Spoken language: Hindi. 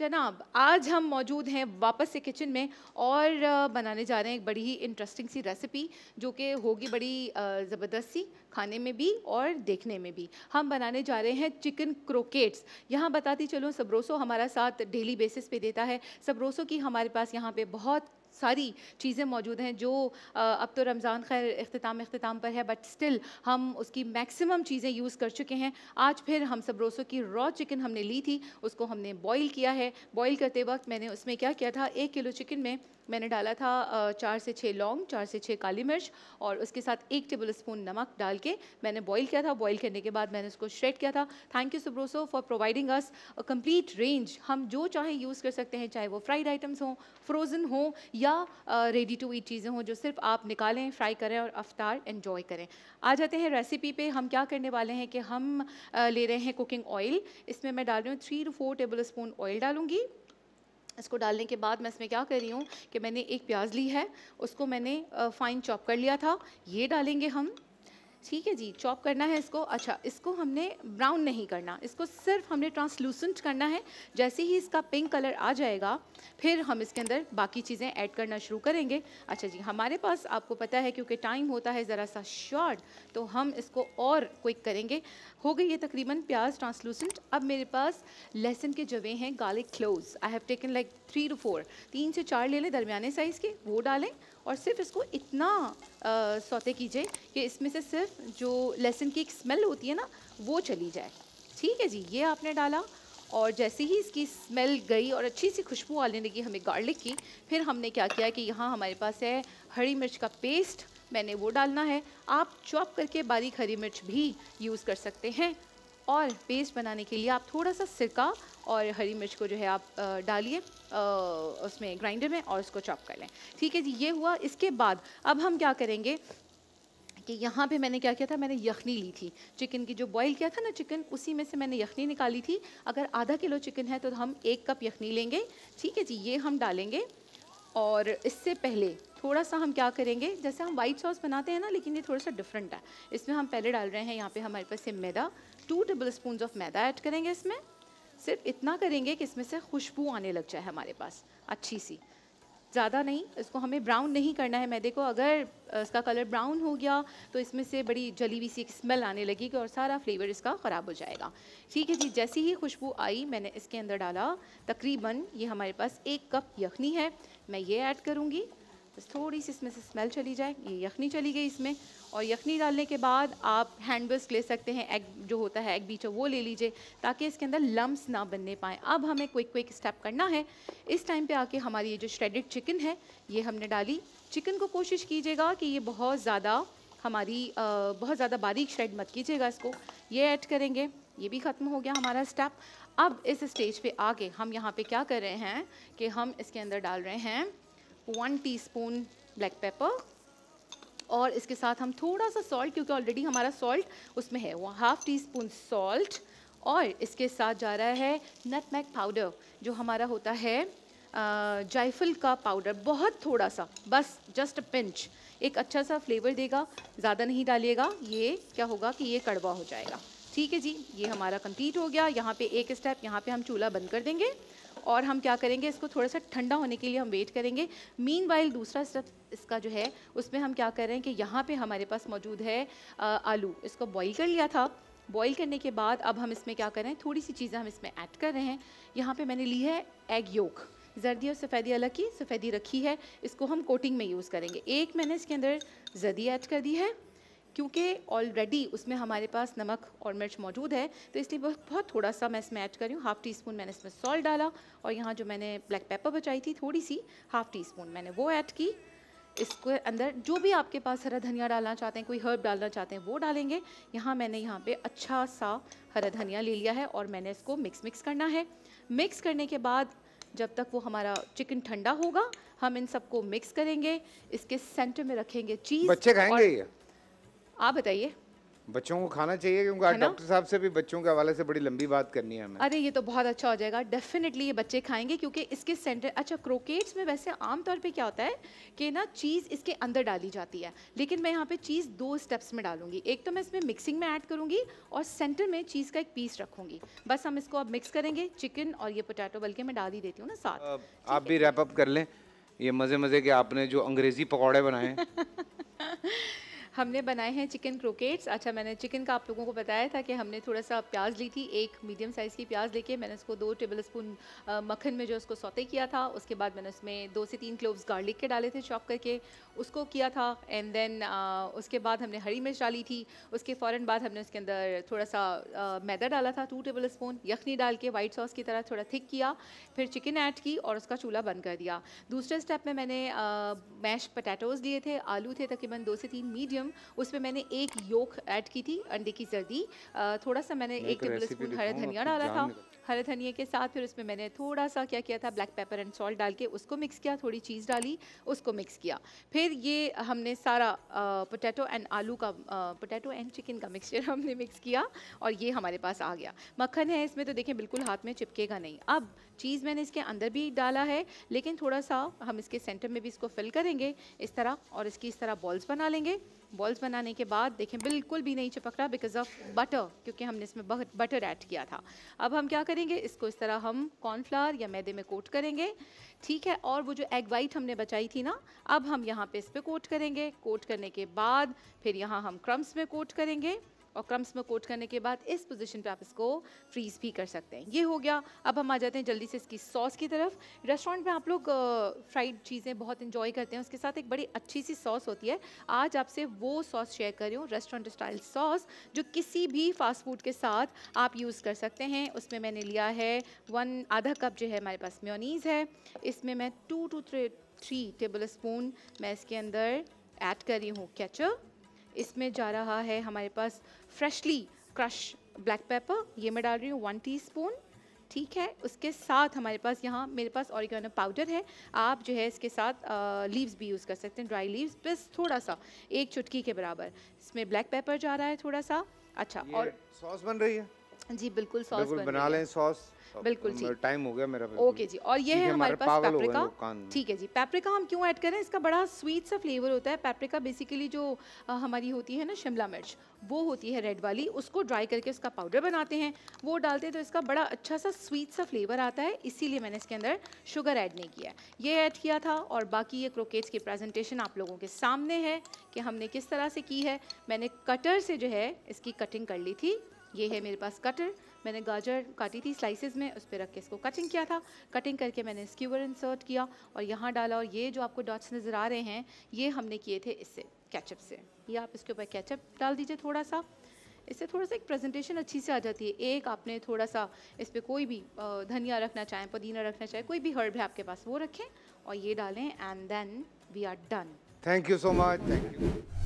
जनाब आज हम मौजूद हैं वापस से किचन में और बनाने जा रहे हैं एक बड़ी ही इंटरेस्टिंग सी रेसिपी जो कि होगी बड़ी ज़बरदस्त सी खाने में भी और देखने में भी हम बनाने जा रहे हैं चिकन क्रोकेट्स यहाँ बताती चलो सबरोसो हमारा साथ डेली बेसिस पे देता है सबरोसो की हमारे पास यहाँ पे बहुत सारी चीज़ें मौजूद हैं जो अब तो रमज़ान खैर अख्ताम अख्ताम पर है बट स्टिल हम उसकी मैक्सिमम चीज़ें यूज़ कर चुके हैं आज फिर हम सब रोसों की रॉ चिकन हमने ली थी उसको हमने बॉईल किया है बॉईल करते वक्त मैंने उसमें क्या किया था एक किलो चिकन में मैंने डाला था चार से छः लौंग चार से छः काली मिर्च और उसके साथ एक टेबल स्पून नमक डाल के मैंने बॉईल किया था बॉईल करने के बाद मैंने उसको श्रेड किया था थैंक यू सुब्रोसो for providing us complete range हम जो चाहें यूज़ कर सकते हैं चाहे वो फ्राइड आइटम्स हों फ्रोज़न हों या रेडी टू ईट चीज़ें हों जो सिर्फ आप निकालें फ्राई करें और अफ्तार इन्जॉय करें आ जाते हैं रेसिपी पे हम क्या करने वाले हैं कि हम ले रहे हैं कुकिंग ऑयल इसमें मैं डाल रही हूँ three two four tablespoon oil डालूँगी इसको डालने के बाद मैं इसमें क्या कर रही हूँ कि मैंने एक प्याज ली है उसको मैंने फ़ाइन चॉप कर लिया था ये डालेंगे हम ठीक है जी चॉप करना है इसको अच्छा इसको हमने ब्राउन नहीं करना इसको सिर्फ हमने ट्रांसलूसेंट करना है जैसे ही इसका पिंक कलर आ जाएगा फिर हम इसके अंदर बाकी चीज़ें ऐड करना शुरू करेंगे अच्छा जी हमारे पास आपको पता है क्योंकि टाइम होता है ज़रा सा शॉर्ट तो हम इसको और क्विक करेंगे हो गई ये तकरीबन प्याज ट्रांसलूसेंट अब मेरे पास लहसुन के जवे हैं garlic clove I have taken like three two four तीन से चार ले लें दरमिया साइज़ के वो डालें और सिर्फ इसको इतना सौते कीजिए कि इसमें से सिर्फ जो लहसुन की एक स्मेल होती है ना वो चली जाए ठीक है जी ये आपने डाला और जैसे ही इसकी स्मेल गई और अच्छी सी खुशबू आने लगी हमें गार्लिक की फिर हमने क्या किया कि यहाँ हमारे पास है हरी मिर्च का पेस्ट मैंने वो डालना है आप चॉप करके बारीक हरी मिर्च भी यूज़ कर सकते हैं और पेस्ट बनाने के लिए आप थोड़ा सा सिरका और हरी मिर्च को जो है आप डालिए उसमें ग्राइंडर में और उसको चॉप कर लें ठीक है जी ये हुआ इसके बाद अब हम क्या करेंगे कि यहाँ पे मैंने क्या किया था मैंने यखनी ली थी चिकन की जो बॉईल किया था ना चिकन उसी में से मैंने यखनी निकाली थी अगर आधा किलो चिकन है तो हम एक कप यखनी लेंगे ठीक है जी ये हम डालेंगे और इससे पहले थोड़ा सा हम क्या करेंगे जैसे हम वाइट सॉस बनाते हैं ना लेकिन ये थोड़ा सा डिफरेंट है इसमें हम पहले डाल रहे हैं यहाँ पे हमारे पास है मैदा two tablespoon of maida add करेंगे इसमें सिर्फ इतना करेंगे कि इसमें से खुशबू आने लग जाए हमारे पास अच्छी सी ज़्यादा नहीं इसको हमें ब्राउन नहीं करना है मैदे को अगर इसका कलर ब्राउन हो गया तो इसमें से बड़ी जली हुई सी स्मेल आने लगेगी और सारा फ्लेवर इसका ख़राब हो जाएगा ठीक है जी जैसी ही खुशबू आई मैंने इसके अंदर डाला तकरीबन ये हमारे पास एक कप यखनी है मैं ये ऐड करूँगी बस तो थोड़ी सी इसमें से स्मेल चली जाए ये यखनी चली गई इसमें और यखनी डालने के बाद आप हैंड बस्क ले सकते हैं एग जो होता है एग बीच वो ले लीजिए ताकि इसके अंदर लम्स ना बनने पाएँ अब हमें क्विक क्विक स्टेप करना है इस टाइम पे आके हमारी ये जो श्रेडेड चिकन है ये हमने डाली चिकन को कोशिश कीजिएगा कि ये बहुत ज़्यादा हमारी बहुत ज़्यादा बारीक श्रेड मत कीजिएगा इसको ये ऐड करेंगे ये भी ख़त्म हो गया हमारा स्टेप अब इस स्टेज पे आके हम यहाँ पे क्या कर रहे हैं कि हम इसके अंदर डाल रहे हैं one teaspoon black pepper और इसके साथ हम थोड़ा सा सॉल्ट क्योंकि ऑलरेडी हमारा सॉल्ट उसमें है वो हाफ टी स्पून सॉल्ट और इसके साथ जा रहा है नटमैग पाउडर जो हमारा होता है जायफल का पाउडर बहुत थोड़ा सा बस जस्ट अ पिंच एक अच्छा सा फ्लेवर देगा ज़्यादा नहीं डालिएगा ये क्या होगा कि ये कड़वा हो जाएगा ठीक है जी ये हमारा कंप्लीट हो गया यहाँ पे एक स्टेप यहाँ पे हम चूल्हा बंद कर देंगे और हम क्या करेंगे इसको थोड़ा सा ठंडा होने के लिए हम वेट करेंगे मीन वाइल दूसरा स्टेप इसका जो है उसमें हम क्या कर रहे हैं कि यहाँ पे हमारे पास मौजूद है आलू इसको बॉईल कर लिया था बॉईल करने के बाद अब हम इसमें क्या कर रहे हैं थोड़ी सी चीज़ें हम इसमें ऐड कर रहे हैं यहाँ पर मैंने ली है एग योक जर्दी और सफ़ेदी अलग की सफ़ेदी रखी है इसको हम कोटिंग में यूज़ करेंगे एक मैंने इसके अंदर जर्दी ऐड कर दी है क्योंकि ऑलरेडी उसमें हमारे पास नमक और मिर्च मौजूद है तो इसलिए बहुत बहुत थोड़ा सा मैं इसमें ऐड कर रही हूँ हाफ़ टी स्पून मैंने इसमें सॉल्ट डाला और यहाँ जो मैंने ब्लैक पेपर बचाई थी थोड़ी सी हाफ़ टी स्पून मैंने वो ऐड की इसके अंदर जो भी आपके पास हरा धनिया डालना चाहते हैं कोई हर्ब डालना चाहते हैं वो डालेंगे यहाँ मैंने यहाँ पे अच्छा सा हरा धनिया ले लिया है और मैंने इसको मिक्स मिक्स करना है मिक्स करने के बाद जब तक वो हमारा चिकन ठंडा होगा हम इन सबको मिक्स करेंगे इसके सेंटर में रखेंगे चीज़ बच्चे खाएंगे और, आप बताइए बच्चों को खाना चाहिए क्योंकि आज डॉक्टर साहब से भी बच्चों के हवाले से बड़ी लंबी बात करनी है हमें अरे ये तो बहुत अच्छा हो जाएगा डेफिनेटली ये बच्चे खाएंगे क्योंकि इसके सेंटर अच्छा क्रोकेट्स में वैसे आमतौर पे क्या होता है कि ना चीज़ इसके अंदर डाली जाती है लेकिन मैं यहाँ पे चीज़ दो स्टेप्स में डालूंगी एक तो मैं इसमें मिक्सिंग में ऐड करूँगी और सेंटर में चीज़ का एक पीस रखूँगी बस हम इसको अब मिक्स करेंगे चिकन और ये पोटैटो बल्कि मैं डाल ही देती हूँ ना साथ आप भी रैपअप कर लें ये मज़े मज़े के आपने जो अंग्रेज़ी पकौड़े बनाए हमने बनाए हैं चिकन क्रोकेट्स अच्छा मैंने चिकन का आप लोगों को बताया था कि हमने थोड़ा सा प्याज ली थी एक मीडियम साइज़ की प्याज लेके मैंने उसको दो टेबल स्पून मक्खन में जो उसको सौते किया था उसके बाद मैंने उसमें दो से तीन क्लोव्स गार्लिक के डाले थे चॉप करके उसको किया था एंड देन उसके बाद हमने हरी मिर्च डाली थी उसके फ़ौर बाद हमने उसके अंदर थोड़ा सा मैदा डाला था टू टेबल स्पून यखनी डाल के वाइट सॉस की तरह थोड़ा थिक किया फिर चिकन ऐड की और उसका चूल्हा बंद कर दिया दूसरे स्टेप में मैंने मैश पटेटोज़ लिए थे आलू थे तकरीबन दो से तीन मीडियम कैल्शियम उसमें मैंने एक योक ऐड की थी अंडे की जर्दी थोड़ा सा मैंने एक टेबल स्पून हरा धनिया डाला था हरे धनिया के साथ फिर उसमें मैंने थोड़ा सा क्या किया था ब्लैक पेपर एंड सॉल्ट डाल के उसको मिक्स किया थोड़ी चीज़ डाली उसको मिक्स किया फिर ये हमने सारा पोटैटो एंड आलू का पोटैटो एंड चिकन का मिक्सचर हमने मिक्स किया और ये हमारे पास आ गया मक्खन है इसमें तो देखें बिल्कुल हाथ में चिपकेगा नहीं अब चीज़ मैंने इसके अंदर भी डाला है लेकिन थोड़ा सा हम इसके सेंटर में भी इसको फिल करेंगे इस तरह और इसकी इस तरह बॉल्स बना लेंगे बॉल्स बनाने के बाद देखें बिल्कुल भी नहीं चिपक रहा बिकॉज ऑफ बटर क्योंकि हमने इसमें बटर ऐड किया था अब हम क्या करेंगे इसको इस तरह हम कॉर्नफ्लावर या मैदे में कोट करेंगे ठीक है और वो जो एग वाइट हमने बचाई थी ना अब हम यहाँ पे इस पर कोट करेंगे कोट करने के बाद फिर यहाँ हम क्रम्स में कोट करेंगे और क्रम्स में कोट करने के बाद इस पोजीशन पे आप इसको फ्रीज़ भी कर सकते हैं ये हो गया अब हम आ जाते हैं जल्दी से इसकी सॉस की तरफ रेस्टोरेंट में आप लोग फ्राइड चीज़ें बहुत इन्जॉय करते हैं उसके साथ एक बड़ी अच्छी सी सॉस होती है आज आपसे वो सॉस शेयर कर रही हूँ रेस्टोरेंट स्टाइल सॉस जो किसी भी फास्ट फूड के साथ आप यूज़ कर सकते हैं उसमें मैंने लिया है वन आधा कप जो है हमारे पास म्योनीज़ है इसमें मैं two two three three tablespoon मैं इसके अंदर ऐड कर रही हूँ केचप इसमें जा रहा है हमारे पास फ्रेशली क्रश ब्लैक पेपर ये मैं डाल रही हूँ वन टी ठीक है उसके साथ हमारे पास यहाँ मेरे पास ऑरिगेनो पाउडर है आप जो है इसके साथ लीव्स भी यूज़ कर सकते हैं ड्राई लीव्स बस थोड़ा सा एक चुटकी के बराबर इसमें ब्लैक पेपर जा रहा है थोड़ा सा अच्छा और सॉस बन रही है जी बिल्कुल सॉस बिल्कुल बना लें सॉस बिल्कुल जी टाइम हो गया मेरा ओके जी और ये है हमारे पास पेपरिका ठीक है जी पेपरिका हम क्यों ऐड करें इसका बड़ा स्वीट सा फ्लेवर होता है पेपरिका बेसिकली जो हमारी होती है ना शिमला मिर्च वो होती है रेड वाली उसको ड्राई करके उसका पाउडर बनाते हैं वो डालते हैं तो इसका बड़ा अच्छा सा स्वीट सा फ्लेवर आता है इसीलिए मैंने इसके अंदर शुगर ऐड नहीं किया ये ऐड किया था और बाकी ये क्रोकेट्स की प्रेजेंटेशन आप लोगों के सामने है कि हमने किस तरह से की है मैंने कटर से जो है इसकी कटिंग कर ली थी ये है मेरे पास कटर मैंने गाजर काटी थी स्लाइसेस में उस पर रख के इसको कटिंग किया था कटिंग करके मैंने स्क्यूवर इंसर्ट किया और यहाँ डाला और ये जो आपको डॉट्स नज़र आ रहे हैं ये हमने किए थे इससे कैचअप से ये आप इसके ऊपर कैचअप डाल दीजिए थोड़ा सा इससे थोड़ा सा एक प्रेजेंटेशन अच्छी से आ जाती है एक आपने थोड़ा सा इस पर कोई भी धनिया रखना चाहें पुदीना रखना चाहें कोई भी हर्ब है आपके पास वो रखें और ये डालें and then we are done thank you so much thank you